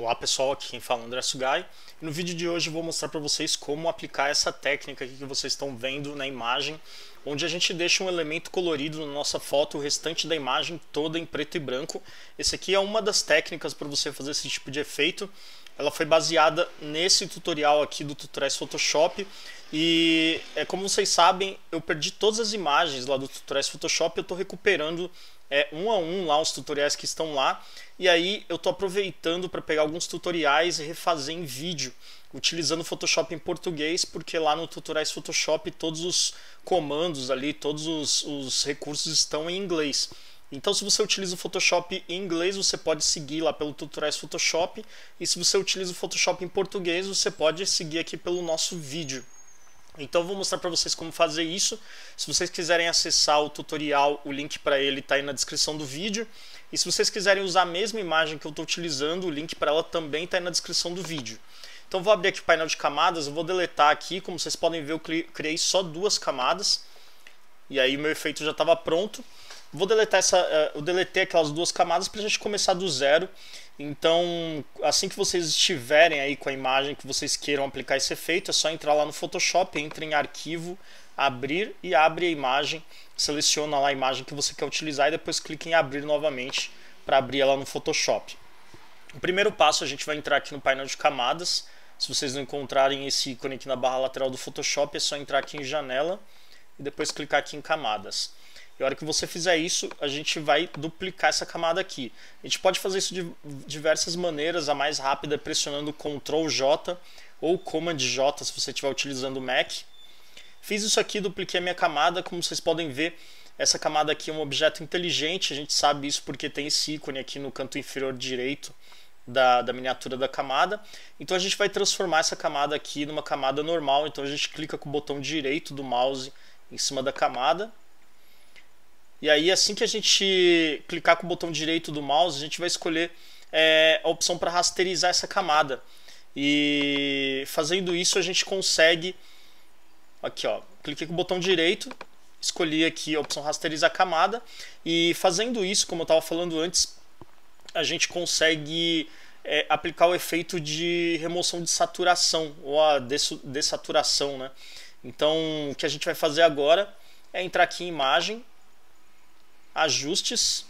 Olá tipo, pessoal, aqui quem fala é o André Sugai. no vídeo de hoje eu vou mostrar para vocês como aplicar essa técnica que vocês estão vendo na imagem, onde a gente deixa um elemento colorido na nossa foto, o restante da imagem toda em preto e branco. Esse aqui é uma das técnicas para você fazer esse tipo de efeito. Ela foi baseada nesse tutorial aqui do Tutorials Photoshop. E é como vocês sabem, eu perdi todas as imagens lá do Tutorials Photoshop, eu estou recuperando é, um a um lá os tutoriais que estão lá. E aí eu estou aproveitando para pegar alguns tutoriais e refazer em vídeo, utilizando o Photoshop em português, porque lá no Tutoriais Photoshop todos os comandos ali, todos os, os recursos estão em inglês. Então, se você utiliza o Photoshop em inglês, você pode seguir lá pelo Tutoriais Photoshop. E se você utiliza o Photoshop em português, você pode seguir aqui pelo nosso vídeo. Então eu vou mostrar para vocês como fazer isso. Se vocês quiserem acessar o tutorial, o link para ele está aí na descrição do vídeo. E se vocês quiserem usar a mesma imagem que eu estou utilizando, o link para ela também está aí na descrição do vídeo. Então vou abrir aqui o painel de camadas, eu vou deletar aqui, como vocês podem ver eu criei só duas camadas. E aí meu efeito já estava pronto. Vou deletar essa, eh, eu deletei aquelas duas camadas para a gente começar do zero então, assim que vocês estiverem aí com a imagem que vocês queiram aplicar esse efeito, é só entrar lá no Photoshop, entra em arquivo, abrir e abre a imagem, seleciona lá a imagem que você quer utilizar e depois clica em abrir novamente para abrir ela no Photoshop. O primeiro passo a gente vai entrar aqui no painel de camadas. Se vocês não encontrarem esse ícone aqui na barra lateral do Photoshop, é só entrar aqui em janela e depois clicar aqui em camadas. E a hora que você fizer isso, a gente vai duplicar essa camada aqui. A gente pode fazer isso de diversas maneiras. A mais rápida é pressionando Ctrl J ou Command J se você estiver utilizando o Mac. Fiz isso aqui, dupliquei a minha camada. Como vocês podem ver, essa camada aqui é um objeto inteligente. A gente sabe isso porque tem esse ícone aqui no canto inferior direito da, da, miniatura da camada. Então a gente vai transformar essa camada aqui numa camada normal. Então a gente clica com o botão direito do mouse em cima da camada e aí, assim que a gente clicar com o botão direito do mouse, a gente vai escolher é, a opção para rasterizar essa camada. E fazendo isso, a gente consegue... Aqui, ó, cliquei com o botão direito, escolhi aqui a opção rasterizar camada. E fazendo isso, como eu estava falando antes, a gente consegue é, aplicar o efeito de remoção de saturação, ou a dessaturação, né? Então, o que a gente vai fazer agora é entrar aqui em imagem, ajustes.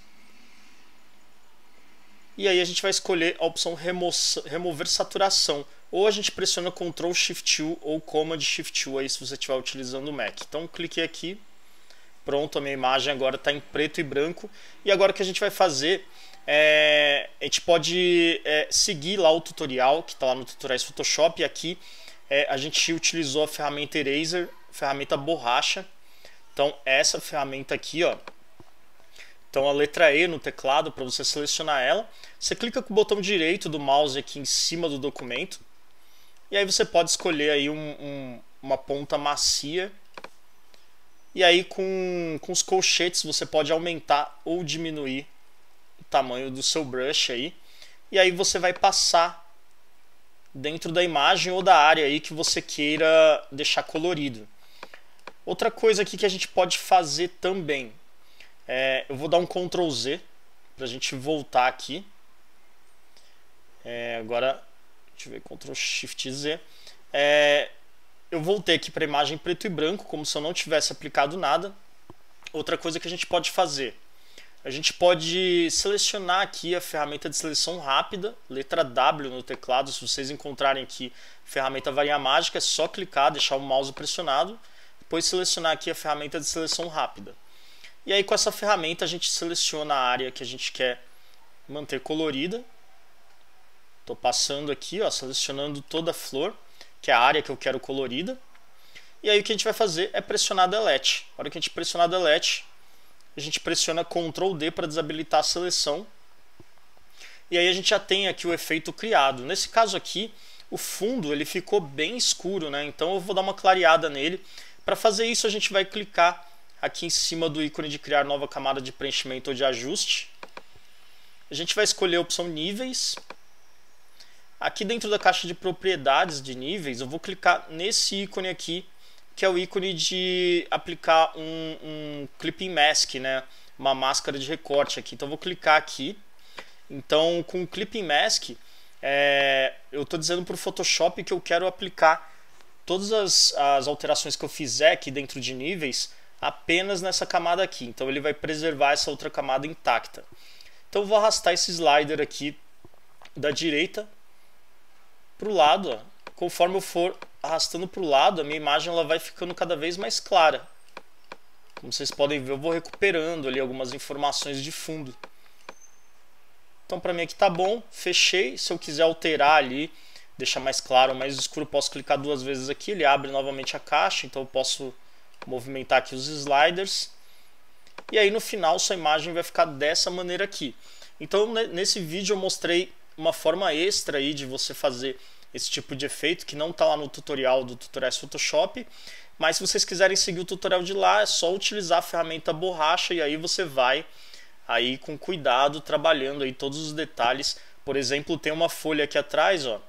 E aí a gente vai escolher a opção remo remover saturação. Ou a gente pressiona Ctrl Shift U ou Command Shift U aí se você estiver utilizando o Mac. Então cliquei aqui. Pronto, a minha imagem agora está em preto e branco. E agora o que a gente vai fazer é, a gente pode é, seguir lá o tutorial que está lá no Tutoriais Photoshop. E aqui é, a gente utilizou a ferramenta Eraser, ferramenta borracha. Então essa ferramenta aqui, ó, então a letra E no teclado, para você selecionar ela, você clica com o botão direito do mouse aqui em cima do documento. E aí você pode escolher aí um, um, uma ponta macia. E aí com, com os colchetes você pode aumentar ou diminuir o tamanho do seu brush aí. E aí você vai passar dentro da imagem ou da área aí que você queira deixar colorido. Outra coisa aqui que a gente pode fazer também é, eu vou dar um Ctrl Z para a gente voltar aqui. É, agora, deixa eu ver, Ctrl Shift Z. É, eu voltei aqui para a imagem preto e branco, como se eu não tivesse aplicado nada. Outra coisa que a gente pode fazer. A gente pode selecionar aqui a ferramenta de seleção rápida, letra W no teclado. Se vocês encontrarem aqui ferramenta varinha mágica, é só clicar, deixar o mouse pressionado. Depois selecionar aqui a ferramenta de seleção rápida. E aí com essa ferramenta a gente seleciona a área que a gente quer manter colorida. Estou passando aqui, ó, selecionando toda a flor, que é a área que eu quero colorida. E aí o que a gente vai fazer é pressionar Delete. Na hora que a gente pressionar Delete, a gente pressiona Ctrl D para desabilitar a seleção. E aí a gente já tem aqui o efeito criado. Nesse caso aqui, o fundo ele ficou bem escuro, né? então eu vou dar uma clareada nele. Para fazer isso, a gente vai clicar aqui em cima do ícone de criar nova camada de preenchimento ou de ajuste. A gente vai escolher a opção níveis. Aqui dentro da caixa de propriedades de níveis, eu vou clicar nesse ícone aqui, que é o ícone de aplicar um, um clipping mask, né? uma máscara de recorte aqui. Então vou clicar aqui. Então com o clipping mask, é, eu estou dizendo para o Photoshop que eu quero aplicar todas as, as alterações que eu fizer aqui dentro de níveis apenas nessa camada aqui. Então ele vai preservar essa outra camada intacta. Então eu vou arrastar esse slider aqui da direita para o lado. Ó. Conforme eu for arrastando para o lado, a minha imagem ela vai ficando cada vez mais clara. Como vocês podem ver, eu vou recuperando ali algumas informações de fundo. Então para mim aqui tá bom, fechei. Se eu quiser alterar ali, deixar mais claro ou mais escuro, posso clicar duas vezes aqui, ele abre novamente a caixa, então eu posso movimentar aqui os sliders. E aí no final sua imagem vai ficar dessa maneira aqui. Então nesse vídeo eu mostrei uma forma extra aí de você fazer esse tipo de efeito que não está lá no tutorial do Tutoriais Photoshop. Mas se vocês quiserem seguir o tutorial de lá, é só utilizar a ferramenta borracha e aí você vai aí com cuidado trabalhando aí todos os detalhes. Por exemplo, tem uma folha aqui atrás, ó.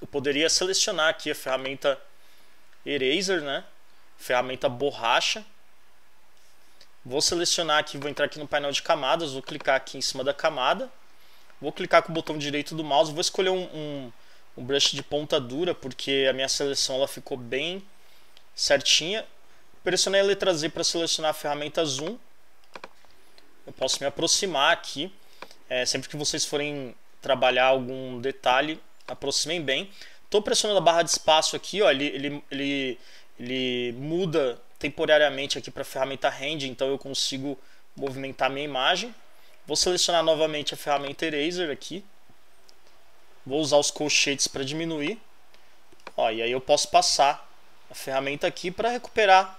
Eu poderia selecionar aqui a ferramenta Eraser, né? ferramenta borracha. Vou selecionar aqui, vou entrar aqui no painel de camadas, vou clicar aqui em cima da camada. Vou clicar com o botão direito do mouse, vou escolher um, um, um brush de ponta dura, porque a minha seleção ela ficou bem certinha. Pressionei a letra Z para selecionar a ferramenta Zoom. Eu posso me aproximar aqui. É, sempre que vocês forem trabalhar algum detalhe, aproximem bem. Estou pressionando a barra de espaço aqui, ó, ele, ele, ele ele muda temporariamente aqui para a ferramenta Hand, então eu consigo movimentar minha imagem. Vou selecionar novamente a ferramenta Eraser aqui. Vou usar os colchetes para diminuir. Ó, e aí eu posso passar a ferramenta aqui para recuperar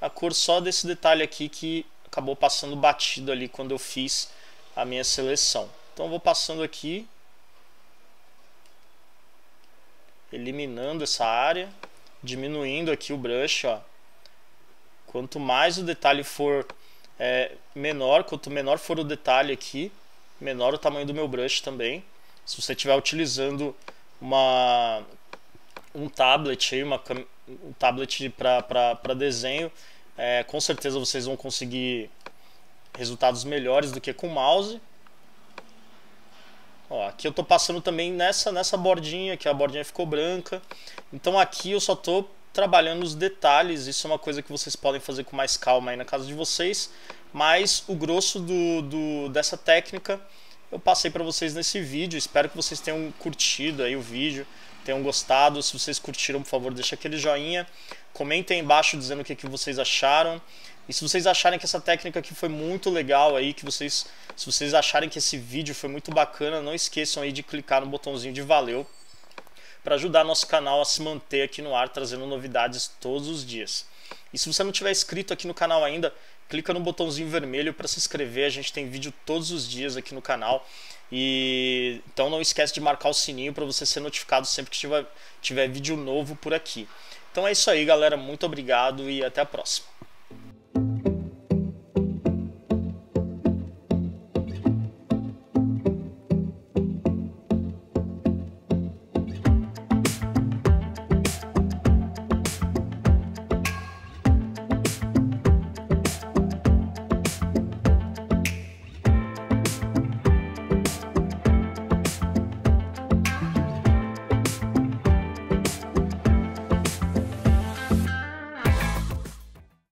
a cor só desse detalhe aqui que acabou passando batido ali quando eu fiz a minha seleção. Então vou passando aqui, eliminando essa área diminuindo aqui o brush, ó. Quanto mais o detalhe for é, menor, quanto menor for o detalhe aqui, menor o tamanho do meu brush também. Se você estiver utilizando uma, um tablet, aí, uma, um tablet para desenho, é, com certeza vocês vão conseguir resultados melhores do que com o mouse. Aqui eu estou passando também nessa, nessa bordinha, que a bordinha ficou branca. Então aqui eu só estou trabalhando os detalhes, isso é uma coisa que vocês podem fazer com mais calma aí na casa de vocês. Mas o grosso do, do dessa técnica eu passei para vocês nesse vídeo. Espero que vocês tenham curtido aí o vídeo, tenham gostado. Se vocês curtiram, por favor, deixa aquele joinha. Comentem aí embaixo dizendo o que, que vocês acharam. E se vocês acharem que essa técnica aqui foi muito legal aí, que vocês, se vocês acharem que esse vídeo foi muito bacana, não esqueçam aí de clicar no botãozinho de valeu para ajudar nosso canal a se manter aqui no ar, trazendo novidades todos os dias. E se você não tiver inscrito aqui no canal ainda, clica no botãozinho vermelho para se inscrever. A gente tem vídeo todos os dias aqui no canal. E então não esquece de marcar o sininho para você ser notificado sempre que tiver, tiver vídeo novo por aqui. Então é isso aí, galera. Muito obrigado e até a próxima.